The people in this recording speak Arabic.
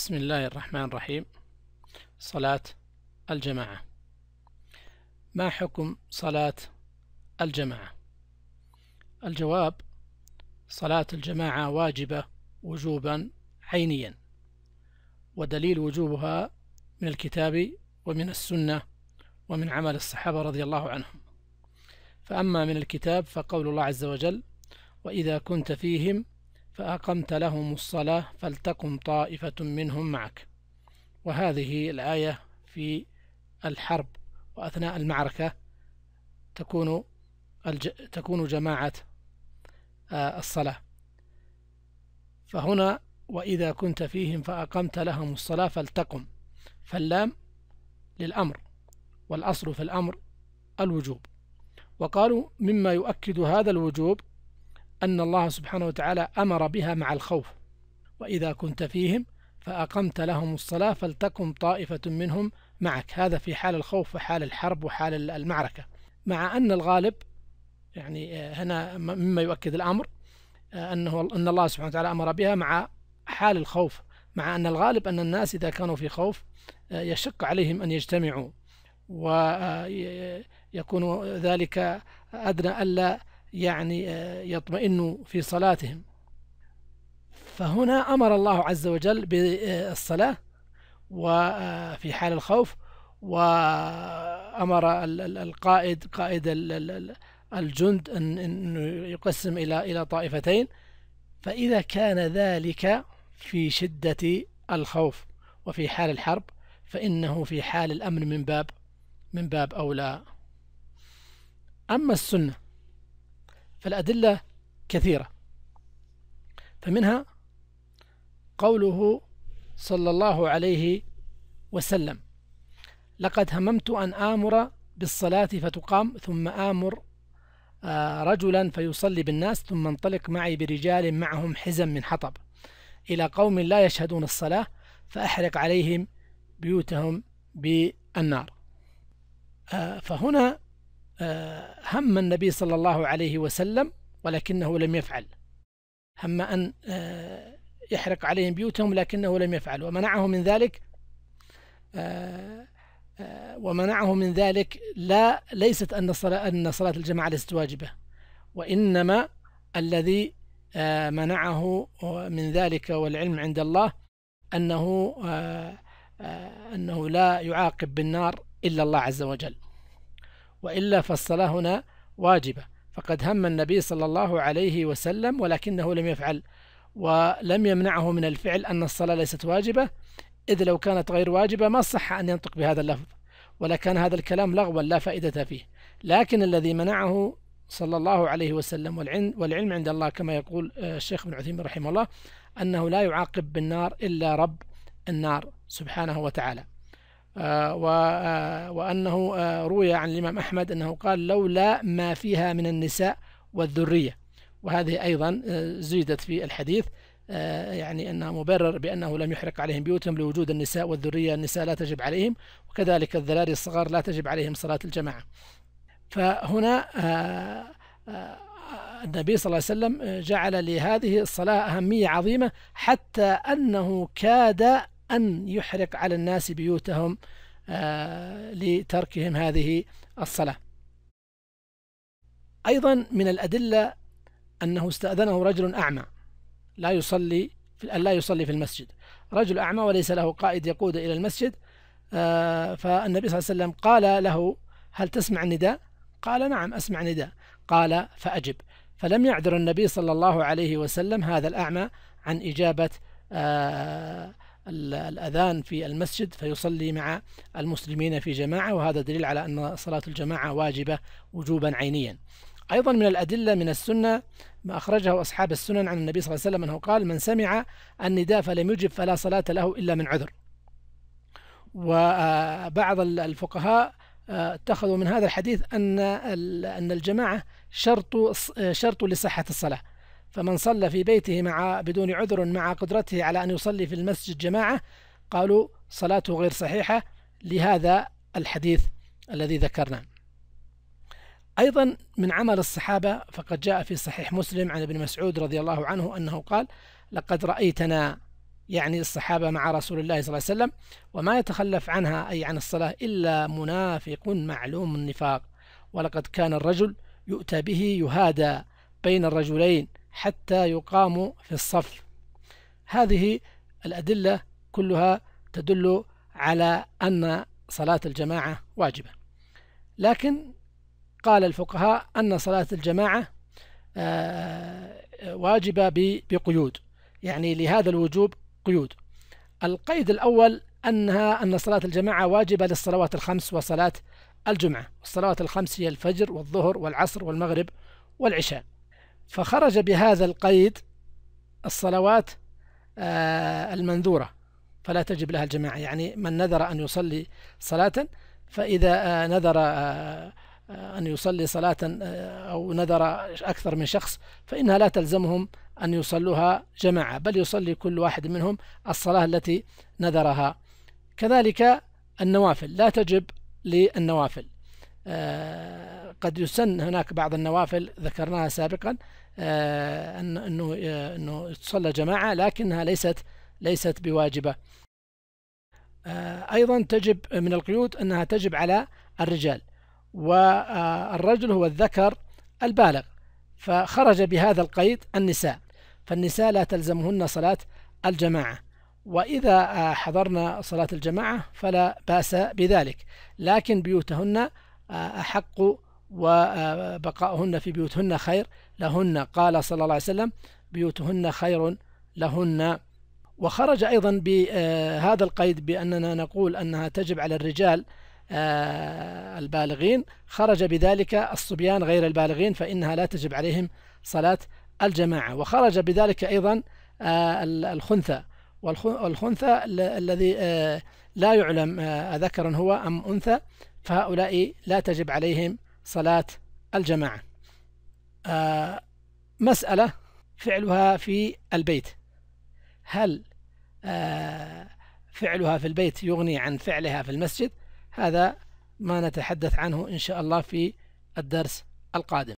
بسم الله الرحمن الرحيم صلاة الجماعة ما حكم صلاة الجماعة الجواب صلاة الجماعة واجبة وجوبا عينيا ودليل وجوبها من الكتاب ومن السنة ومن عمل الصحابة رضي الله عنهم فأما من الكتاب فقول الله عز وجل وإذا كنت فيهم فأقمت لهم الصلاة فلتكن طائفة منهم معك وهذه الآية في الحرب وأثناء المعركة تكون الج... تكون جماعة آه، الصلاة فهنا وإذا كنت فيهم فأقمت لهم الصلاة فلتقم فاللام للأمر والأصل في الأمر الوجوب وقالوا مما يؤكد هذا الوجوب أن الله سبحانه وتعالى أمر بها مع الخوف وإذا كنت فيهم فأقمت لهم الصلاة فلتكن طائفة منهم معك هذا في حال الخوف وحال الحرب وحال المعركة مع أن الغالب يعني آه، هنا مما يؤكد الأمر آه، أنه أن الله سبحانه وتعالى أمر بها مع حال الخوف مع أن الغالب أن الناس إذا كانوا في خوف آه، يشق عليهم أن يجتمعوا ويكون ذلك أدنى ألا يعني آه، يطمئنوا في صلاتهم فهنا أمر الله عز وجل بالصلاة وفي آه، حال الخوف وأمر القائد قائد الجند أنه يقسم إلى إلى طائفتين فإذا كان ذلك في شدة الخوف وفي حال الحرب فإنه في حال الأمن من باب من باب أولى أما السنة فالأدلة كثيرة فمنها قوله صلى الله عليه وسلم لقد هممت أن آمر بالصلاة فتقام ثم آمر آه، رجلا فيصلي بالناس ثم انطلق معي برجال معهم حزم من حطب إلى قوم لا يشهدون الصلاة فأحرق عليهم بيوتهم بالنار آه، فهنا آه، هم النبي صلى الله عليه وسلم ولكنه لم يفعل هم أن آه، يحرق عليهم بيوتهم لكنه لم يفعل ومنعه من ذلك آه، ومنعه من ذلك لا ليست أن صلاة أن صلاة الجماعة ليست واجبة وإنما الذي منعه من ذلك والعلم عند الله أنه أنه لا يعاقب بالنار إلا الله عز وجل وإلا فالصلاة هنا واجبة فقد هم النبي صلى الله عليه وسلم ولكنه لم يفعل ولم يمنعه من الفعل أن الصلاة ليست واجبة إذ لو كانت غير واجبة ما صح أن ينطق بهذا اللفظ ولكان هذا الكلام لغوا لا فائدة فيه لكن الذي منعه صلى الله عليه وسلم والعلم عند الله كما يقول آه، الشيخ ابن عثيمين رحمه الله أنه لا يعاقب بالنار إلا رب النار سبحانه وتعالى آه، آه، وأنه آه، روي عن الإمام أحمد أنه قال لولا ما فيها من النساء والذرية وهذه أيضا زيدت في الحديث يعني أنها مبرر بأنه لم يحرق عليهم بيوتهم لوجود النساء والذرية النساء لا تجب عليهم وكذلك الذراري الصغار لا تجب عليهم صلاة الجماعة فهنا النبي صلى الله عليه وسلم جعل لهذه الصلاة أهمية عظيمة حتى أنه كاد أن يحرق على الناس بيوتهم آه، لتركهم هذه الصلاة أيضا من الأدلة أنه استأذنه رجل أعمى لا يصلي في لا يصلي في المسجد رجل أعمى وليس له قائد يقود إلى المسجد آه، فالنبي صلى الله عليه وسلم قال له هل تسمع النداء قال نعم أسمع نداء قال فأجب فلم يعذر النبي صلى الله عليه وسلم هذا الأعمى عن إجابة آه، الأذان في المسجد فيصلي مع المسلمين في جماعة وهذا دليل على أن صلاة الجماعة واجبة وجوبا عينيا أيضا من الأدلة من السنة ما أخرجه أصحاب السنن عن النبي صلى الله عليه وسلم أنه قال من سمع النداء فلم يجب فلا صلاة له إلا من عذر وبعض الفقهاء آه، اتخذوا من هذا الحديث أن أن الجماعة شرط آه، شرط لصحة الصلاة فمن صلى في بيته مع بدون عذر مع قدرته على أن يصلي في المسجد جماعة قالوا صلاته غير صحيحة لهذا الحديث الذي ذكرنا أيضا من عمل الصحابة فقد جاء في صحيح مسلم عن ابن مسعود رضي الله عنه أنه قال لقد رأيتنا يعني الصحابة مع رسول الله صلى الله عليه وسلم وما يتخلف عنها أي عن الصلاة إلا منافق معلوم النفاق ولقد كان الرجل يؤتى به يهادى بين الرجلين حتى يقام في الصف هذه الأدلة كلها تدل على أن صلاة الجماعة واجبة لكن قال الفقهاء أن صلاة الجماعة آه، واجبة بقيود يعني لهذا الوجوب قيود القيد الأول أنها أن صلاة الجماعة واجبة للصلوات الخمس وصلاة الجمعة الصلوات الخمس هي الفجر والظهر والعصر والمغرب والعشاء فخرج بهذا القيد الصلوات آه، المنذورة فلا تجب لها الجماعة يعني من نذر أن يصلي صلاة فإذا آه، نذر آه، أن يصلي صلاة أو نذر أكثر من شخص فإنها لا تلزمهم أن يصلوها جماعة بل يصلي كل واحد منهم الصلاة التي نذرها كذلك النوافل لا تجب للنوافل قد يسن هناك بعض النوافل ذكرناها سابقا آه، أنه, أنه, أنه تصلى جماعة لكنها ليست ليست بواجبة آه، أيضا تجب من القيود أنها تجب على الرجال والرجل هو الذكر البالغ فخرج بهذا القيد النساء فالنساء لا تلزمهن صلاة الجماعة وإذا آه، حضرنا صلاة الجماعة فلا بأس بذلك لكن بيوتهن أحق وبقاؤهن في بيوتهن خير لهن قال صلى الله عليه وسلم بيوتهن خير لهن وخرج أيضا بهذا آه، القيد بأننا نقول أنها تجب على الرجال آه، البالغين خرج بذلك الصبيان غير البالغين فإنها لا تجب عليهم صلاة الجماعة وخرج بذلك أيضا آه، الخنثى والخنثى الذي لا يعلم أذكر هو أم أنثى فهؤلاء لا تجب عليهم صلاة الجماعة آه مسألة فعلها في البيت هل آه فعلها في البيت يغني عن فعلها في المسجد هذا ما نتحدث عنه إن شاء الله في الدرس القادم